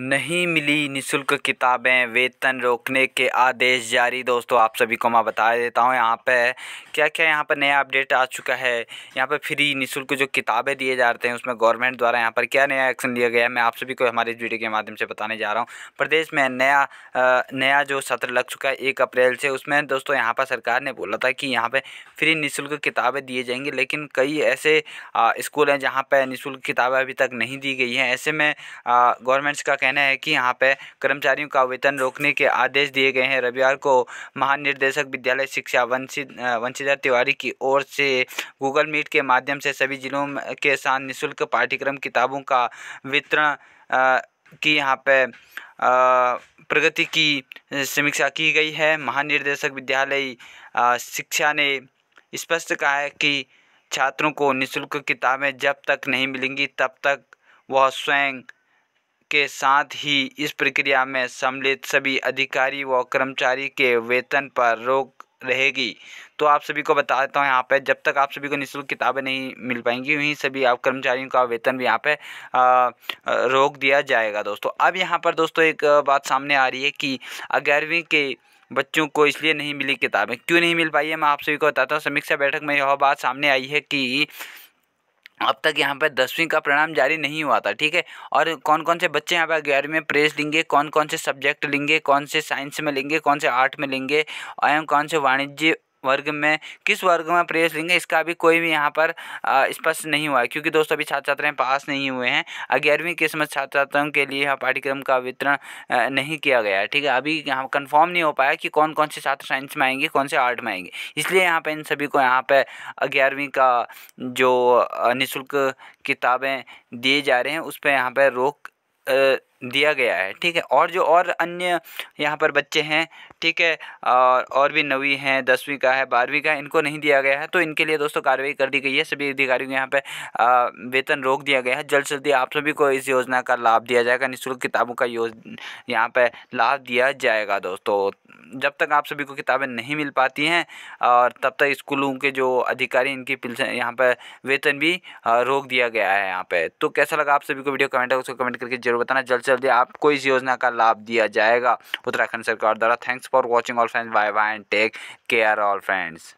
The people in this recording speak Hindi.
नहीं मिली निशुल्क किताबें वेतन रोकने के आदेश जारी दोस्तों आप सभी को मैं बता देता हूँ यहाँ पे क्या क्या यहाँ पर नया अपडेट आ चुका है यहाँ पर फ्री निशुल्क जो किताबें दिए जाते हैं उसमें गवर्नमेंट द्वारा यहाँ पर क्या नया एक्शन लिया गया है मैं आप सभी को हमारे इस वीडियो के माध्यम से बताने जा रहा हूँ प्रदेश में नया नया जो सत्र लग चुका है एक अप्रैल से उसमें दोस्तों यहाँ पर सरकार ने बोला था कि यहाँ पर फ्री निःशुल्क किताबें दिए जाएंगी लेकिन कई ऐसे स्कूल हैं जहाँ पर निःशुल्क किताबें अभी तक नहीं दी गई हैं ऐसे में गवर्नमेंट्स का कहना है कि यहाँ पर कर्मचारियों का वेतन रोकने के आदेश दिए गए हैं रविवार को महानिर्देशक विद्यालय शिक्षा वंशी वंशीधर तिवारी की ओर से गूगल मीट के माध्यम से सभी जिलों के साथ निःशुल्क पाठ्यक्रम किताबों का वितरण की यहाँ पे प्रगति की समीक्षा की गई है महानिर्देशक विद्यालय शिक्षा ने स्पष्ट कहा है कि छात्रों को निशुल्क किताबें जब तक नहीं मिलेंगी तब तक वह स्वयं के साथ ही इस प्रक्रिया में सम्मिलित सभी अधिकारी व कर्मचारी के वेतन पर रोक रहेगी तो आप सभी को बता देता हूँ यहाँ पे जब तक आप सभी को निःशुल्क किताबें नहीं मिल पाएंगी वहीं सभी आप कर्मचारियों का वेतन भी यहाँ पे रोक दिया जाएगा दोस्तों अब यहाँ पर दोस्तों एक बात सामने आ रही है कि ग्यारहवीं के बच्चों को इसलिए नहीं मिली किताबें क्यों नहीं मिल पाई है मैं आप सभी को बताता हूँ समीक्षा बैठक में यह बात सामने आई है कि अब तक यहाँ पर दसवीं का परिणाम जारी नहीं हुआ था ठीक है और कौन कौन से बच्चे यहाँ पर ग्यारहवीं में प्रेस लेंगे कौन कौन से सब्जेक्ट लेंगे कौन से साइंस में लेंगे कौन से आर्ट में लेंगे एवं कौन से वाणिज्य वर्ग में किस वर्ग में प्रवेश लेंगे इसका अभी कोई भी यहाँ पर स्पष्ट नहीं हुआ है क्योंकि दोस्तों अभी छात्र छात्राएं पास नहीं हुए हैं ग्यारहवीं किस्म छात्र छात्राओं के लिए यहाँ पाठ्यक्रम का वितरण नहीं किया गया है ठीक है अभी यहाँ कन्फर्म नहीं हो पाया कि कौन कौन से छात्र साइंस में आएंगे कौन से आर्ट में आएंगे इसलिए यहाँ पर इन सभी को यहाँ पर ग्यारहवीं का जो निःशुल्क किताबें दिए जा रहे हैं उस पर यहाँ पर रोक दिया गया है ठीक है और जो और अन्य यहाँ पर बच्चे हैं ठीक है और और भी नवी हैं दसवीं का है बारहवीं का है इनको नहीं दिया गया है तो इनके लिए दोस्तों कार्रवाई कर दी गई है सभी अधिकारियों को यहाँ पर वेतन रोक दिया गया है जल्द से जल्दी आप सभी को इस योजना का लाभ दिया जाएगा निःशुल्क किताबों का योज यहाँ पर लाभ दिया जाएगा दोस्तों जब तक आप सभी को किताबें नहीं मिल पाती हैं और तब तक स्कूलों के जो अधिकारी इनकी यहाँ पर वेतन भी रोक दिया गया है यहाँ पर तो कैसा लगा आप सभी को वीडियो कमेंट उसको कमेंट करके जरूर बताना जल्द से जल्दी आपको इस योजना का लाभ दिया जाएगा उत्तराखंड सरकार द्वारा thanks for watching all friends bye bye and take care all friends